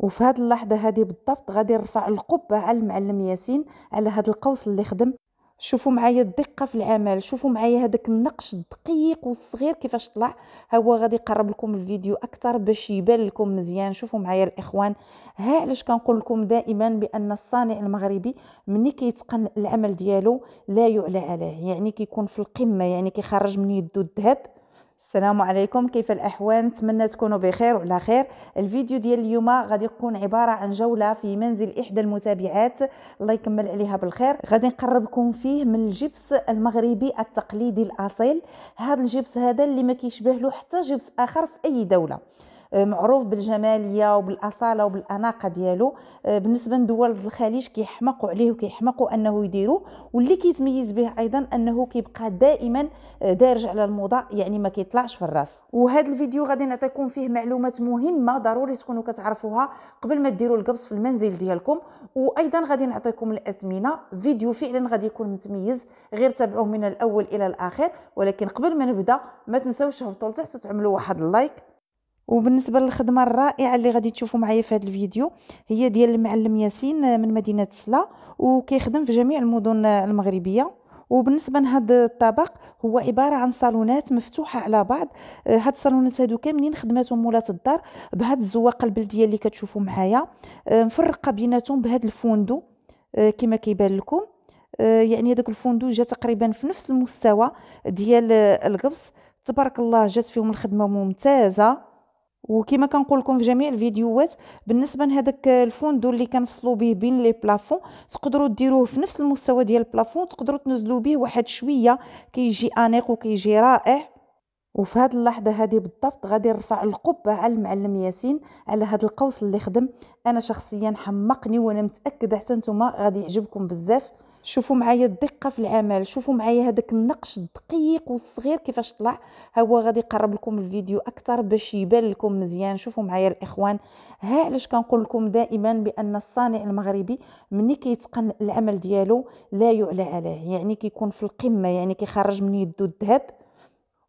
وفي هذه اللحظه هذه بالضبط غادي نرفع القبعه على المعلم ياسين على هذا القوس اللي خدم شوفوا معايا الدقه في العمل شوفوا معايا هذاك النقش الدقيق والصغير كيفاش طلع ها هو غادي يقرب لكم الفيديو اكثر باش يبان لكم مزيان شوفوا معايا الاخوان ها علاش كنقول لكم دائما بان الصانع المغربي ملي كيتقن العمل ديالو لا يعلى عليه يعني كيكون في القمه يعني كيخرج من يدو الذهب السلام عليكم كيف الاحوال نتمنى تكونوا بخير وعلى خير الفيديو ديال اليوم غادي يكون عباره عن جوله في منزل احدى المتابعات الله يكمل عليها بالخير غادي نقربكم فيه من الجبس المغربي التقليدي الاصيل هذا الجبس هذا اللي ما كيشبه له حتى جبس اخر في اي دوله آه، معروف بالجماليه وبالاصاله وبالاناقه ديالو آه، بالنسبه لدول الخليج كيحمقوا عليه وكيحمقوا انه يديروه واللي كيتميز به ايضا انه كيبقى دائما آه، دارج على الموضه يعني ما كيطلعش في الراس وهذا الفيديو غادي نعطيكم فيه معلومات مهمه ضروري تكونوا كتعرفوها قبل ما ديروا القبص في المنزل ديالكم وايضا غادي نعطيكم الاثمنه فيديو فعلا غادي يكون متميز غير تابعوه من الاول الى الاخر ولكن قبل ما نبدا ما تنساوش تهبطوا لتحت وتعملوا واحد اللايك وبالنسبه للخدمه الرائعه اللي غادي تشوفوا معايا في هذا الفيديو هي ديال المعلم ياسين من مدينه سلا وكيخدم في جميع المدن المغربيه وبالنسبه لهذا الطبق هو عباره عن صالونات مفتوحه على بعض هاد الصالونات هادو كاملين خدماتهم مولات الدار بهاد الزواق البلديه اللي كتشوفوا معايا مفرقه بيناتهم بهاد الفوندو كما كيبان لكم يعني هذاك الفوندو جا تقريبا في نفس المستوى ديال القبص تبارك الله جات فيهم الخدمه ممتازه وكما كنقول لكم في جميع الفيديوهات بالنسبه لهذاك الفوندو اللي كنفصلوا به بين لي بلافون تقدروا ديروه في نفس المستوى ديال البلافون تقدروا تنزلوا به واحد شويه كيجي انيق وكيجي رائع وفي هذه اللحظه هذه بالضبط غادي نرفع القبه على المعلم ياسين على هذا القوس اللي خدم انا شخصيا حمقني وانا متاكده حتى نتوما غادي يعجبكم بزاف شوفوا معايا الدقه في العمل شوفوا معايا هذاك النقش الدقيق والصغير كيفاش طلع ها هو غادي يقرب لكم الفيديو اكثر باش يبان لكم مزيان شوفوا معايا الاخوان ها علاش كنقول لكم دائما بان الصانع المغربي ملي كيتقن العمل ديالو لا يعلى عليه يعني كيكون في القمه يعني كيخرج من يدو الذهب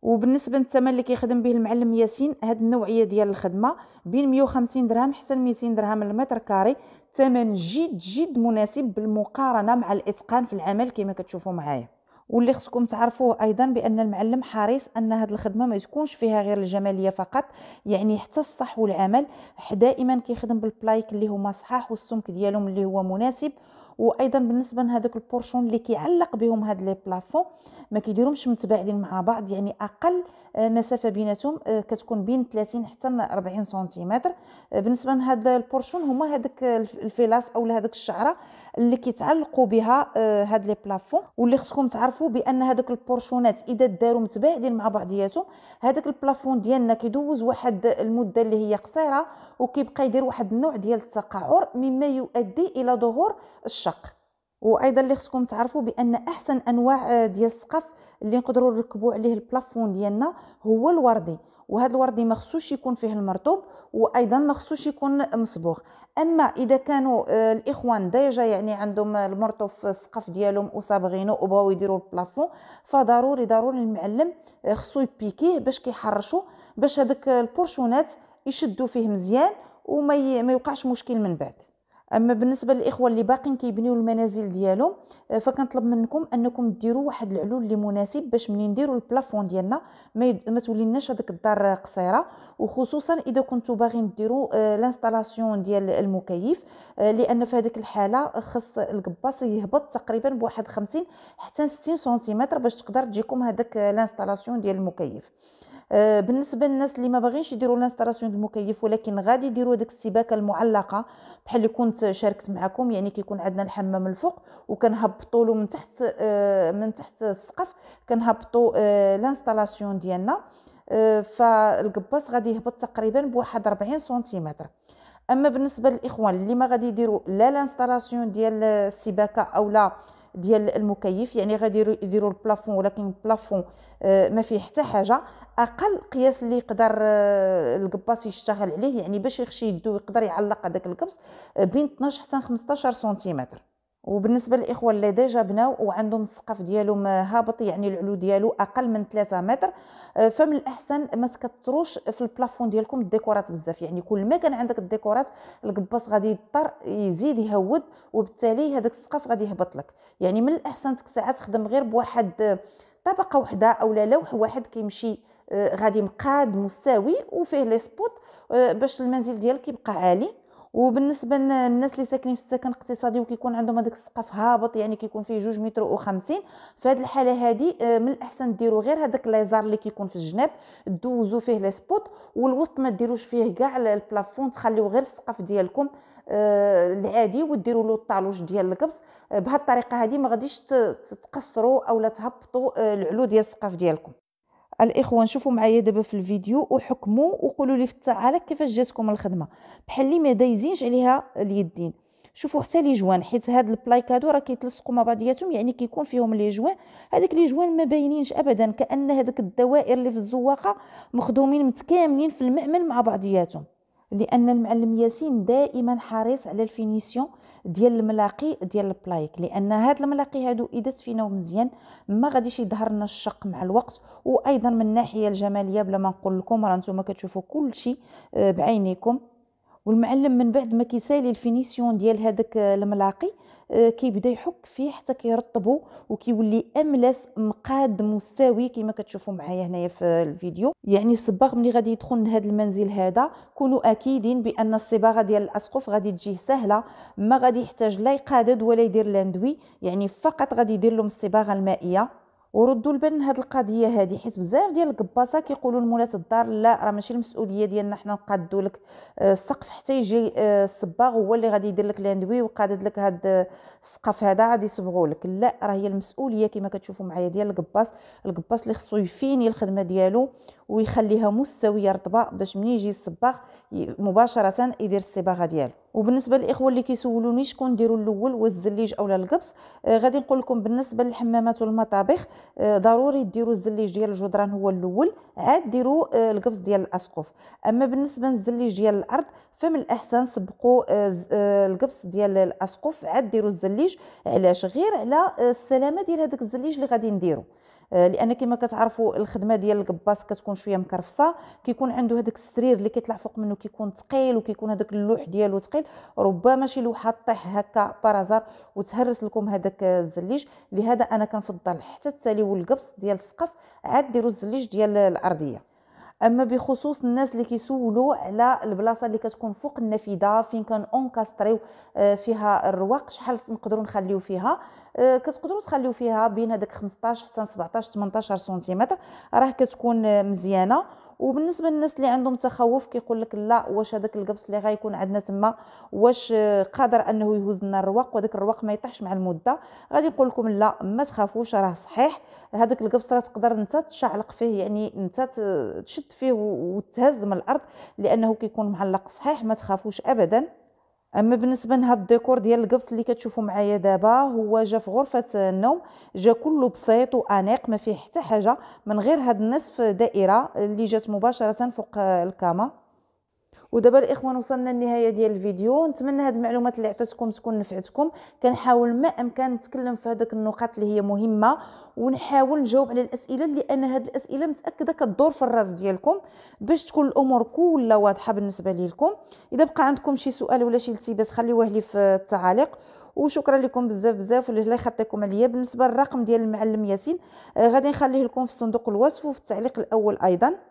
وبالنسبه للثمن اللي كيخدم به المعلم ياسين هاد النوعيه ديال الخدمه بين 150 درهم حتى 200 درهم المتر كاري ثمن جد جد مناسب بالمقارنه مع الاتقان في العمل كما كتشوفوا معايا واللي خصكم تعرفوه ايضا بان المعلم حريص ان هذه الخدمه ما تكونش فيها غير الجماليه فقط يعني حتى الصح والعمل دائما كيخدم بالبلايك اللي هما صحاح والسمك ديالهم اللي هو مناسب وايضا بالنسبه لهذوك البورشون اللي كيعلق بهم هاد لي بلافون ما كيديرهمش متباعدين مع بعض يعني اقل المسافه آه، بيناتهم آه، كتكون بين 30 حتى 40 سنتيمتر آه، بالنسبه لهاد البورشون هما هذاك الفيلاس او هذاك الشعره اللي كيتعلقوا بها هاد لي بلافون واللي خصكم تعرفوا بان هذاك البورشونات اذا داروا متباعدين مع بعضياتهم هذاك البلافون ديالنا كيدوز واحد المده اللي هي قصيره وكيبقى يدير واحد النوع ديال التقعر مما يؤدي الى ظهور الشق وايضا اللي خصكم تعرفوا بان احسن انواع آه، ديال السقف اللي نقدروا نركبوا عليه البلافون ديالنا هو الوردي وهذا الوردي ما يكون فيه المرطوب وايضا ما يكون مصبوغ اما اذا كانوا آه، الاخوان ديجا يعني عندهم المرطوب في السقف ديالهم وصابغينو وبغاو يديروا البلافون فضروري ضروري المعلم آه، خصو يبيكيه باش كيحرشوا باش هذاك البورشونات يشدوا فيه مزيان وما يوقعش مشكل من بعد اما بالنسبه للاخوه اللي باقيين كيبنيو المنازل ديالهم آه، فكنطلب منكم انكم ديروا واحد العلول اللي مناسب باش منين نديروا البلافون ديالنا ما, توليناش هذيك الدار قصيره وخصوصا اذا كنتو باغيين ديروا لانستالاسيون آه، ديال المكيف آه، لان في هذيك الحاله خص القباص يهبط تقريبا بواحد 50 حتى 60 سنتيمتر باش تقدر تجيكم هذاك لانستالاسيون ديال المكيف آه، بالنسبه للناس اللي ما باغينش يديروا لانستالاسيون المكيف ولكن غادي يديروا ديك السباكه المعلقه بحال اللي كنت شاركت معكم يعني كيكون عندنا الحمام الفوق وكنهبطوا له من تحت آه، من تحت السقف كنهبطوا آه، لانستالاسيون ديالنا فالقباس غادي يهبط تقريبا بواحد 40 سنتيمتر اما بالنسبه للاخوان اللي ما غادي يديروا لا لانستالاسيون ديال السباكه او لا ديال المكيف يعني غادي يديروا البلافون ولكن البلافون آه، ما فيه حتى حاجه اقل قياس اللي يقدر آه، القباص يشتغل عليه يعني باش يخشي يدو يقدر يعلق هذاك القبص آه، بين 12 حتى 15 سنتيمتر وبالنسبه للاخوه اللي ديجا بناو وعندهم السقف ديالهم هابط يعني العلو ديالو اقل من 3 متر آه، فمن الاحسن ما تكثروش في البلافون ديالكم الديكورات بزاف يعني كل ما كان عندك الديكورات القباص غادي يضطر يزيد يهود وبالتالي هذاك السقف غادي يهبط لك يعني من الاحسن ديك الساعه تخدم غير بواحد آه، طبقه وحده اولا لوح واحد كيمشي آه، غادي مقاد مستوي وفيه لي سبوت باش المنزل ديالك يبقى عالي وبالنسبه للناس اللي ساكنين في السكن الاقتصادي وكيكون عندهم هذاك السقف هابط يعني كيكون فيه جوج متر و50 في هذه الحاله هذه آه، من الاحسن ديروا غير هذاك ليزار اللي كيكون في الجناب دوزوا فيه لي سبوت والوسط ما ديروش فيه كاع البلافون تخليو غير السقف ديالكم آه العادي وديروا له الطالوج ديال الكبس آه، بهذه الطريقه هذه ما غاديش تقصروا اولا تهبطوا آه، العلو ديال السقف ديالكم الاخوه نشوفوا معايا دابا في الفيديو وحكموا وقولوا لي في التعاليق كيفاش جاتكم الخدمه بحال لي ما دايزينش عليها اليدين شوفوا حتى لي جوان حيت هاد البلاي كادو راه كيتلصقوا مع بعضياتهم يعني كيكون فيهم لي جوان هذاك لي جوان ما باينينش ابدا كان هذاك الدوائر اللي في الزواقه مخدومين متكاملين في المعمل مع بعضياتهم لان المعلم ياسين دائما حريص على الفينيسيون ديال الملاقي ديال البلايك لان هاد الملاقي هادو اذا تفيناو مزيان ما غاديش يظهر لنا الشق مع الوقت وايضا من الناحيه الجماليه بلا ما نقول لكم راه نتوما كتشوفوا كلشي آه، بعينيكم والمعلم من بعد ما كيسالي الفينيسيون ديال هذاك الملاقي آه، كيبدا يحك فيه حتى كيرطبو وكيولي املس مقاد مستوي كما كتشوفوا معايا هنايا في الفيديو يعني الصباغ ملي غادي يدخل لهذا المنزل هذا كونوا اكيدين بان الصباغه ديال الاسقف غادي تجيه سهله ما غادي يحتاج لا يقادد ولا يدير لاندوي يعني فقط غادي يدير لهم الصباغه المائيه وردوا البال هاد القضيه هادي حيت بزاف ديال القباصه كيقولوا لمولات الدار لا راه ماشي المسؤوليه ديالنا حنا نقادوا لك آه، السقف حتى يجي آه، الصباغ هو اللي غادي يدير لك لاندوي وقادد لك هاد آه، السقف هذا غادي يصبغوا لك لا راه هي المسؤوليه كما كتشوفوا معايا ديال القباص القباص اللي خصو يفيني الخدمه ديالو ويخليها مستويه رطبه باش ملي يجي الصباغ مباشره يدير الصباغه ديالو وبالنسبه للاخوه اللي كيسولوني شكون نديروا الاول والزليج اولا القبص غادي نقول لكم بالنسبه للحمامات والمطابخ ضروري ديروا الزليج ديال الجدران هو الاول عاد ديروا آه، القفص ديال الاسقف اما بالنسبه للزليج ديال الارض فمن الاحسن سبقوا آه، آه، القبص ديال الاسقف عاد ديروا الزليج علاش غير على السلامه ديال هذاك الزليج اللي غادي نديرو آه، لان كما كتعرفوا الخدمه ديال القباس كتكون شويه مكرفصه كيكون عنده هذاك السرير اللي كيطلع فوق منه كيكون ثقيل وكيكون هذاك اللوح ديالو ثقيل ربما شي لوحه طيح هكا بارازار وتهرس لكم هذاك الزليج لهذا انا كنفضل حتى التالي والقبص ديال السقف عاد ديروا الزليج ديال الارضيه اما بخصوص الناس اللي كيسولوا على البلاصه اللي كتكون فوق النافذه فين كان اونكاستريو آه، فيها الرواق شحال نقدروا نخليو فيها آه، كتقدروا تخليو فيها بين هذاك 15 حتى 17 18 سنتيمتر راه كتكون مزيانه وبالنسبه للناس اللي عندهم تخوف كيقول لك لا واش هذاك القفص اللي غيكون عندنا تما واش قادر انه يهز لنا الرواق وداك الرواق ما يطيحش مع المده غادي نقول لكم لا ما تخافوش راه صحيح هذاك القفص راه تقدر انت تشعلق فيه يعني انت تشد فيه وتهز من الارض لانه كيكون معلق صحيح ما تخافوش ابدا اما بالنسبه لهاد الديكور ديال القفص اللي كتشوفوا معايا دابا هو جا في غرفه النوم جا كله بسيط وانيق ما فيه حتى حاجه من غير هاد النصف دائره اللي جات مباشره فوق الكاما ودابا الاخوان وصلنا للنهايه ديال الفيديو نتمنى هاد المعلومات اللي عطيتكم تكون نفعتكم كنحاول ما امكن نتكلم في هذاك النقاط اللي هي مهمه ونحاول نجاوب على الاسئله لان هاد الاسئله متاكده كدور في الراس ديالكم باش تكون الامور كلها واضحه بالنسبه ليكم اذا بقى عندكم شي سؤال ولا شي التباس خليوه لي في التعاليق وشكرا لكم بزاف بزاف الله يخطيكم عليا بالنسبه للرقم ديال المعلم ياسين آه، غادي نخليه لكم في صندوق الوصف وفي التعليق الاول ايضا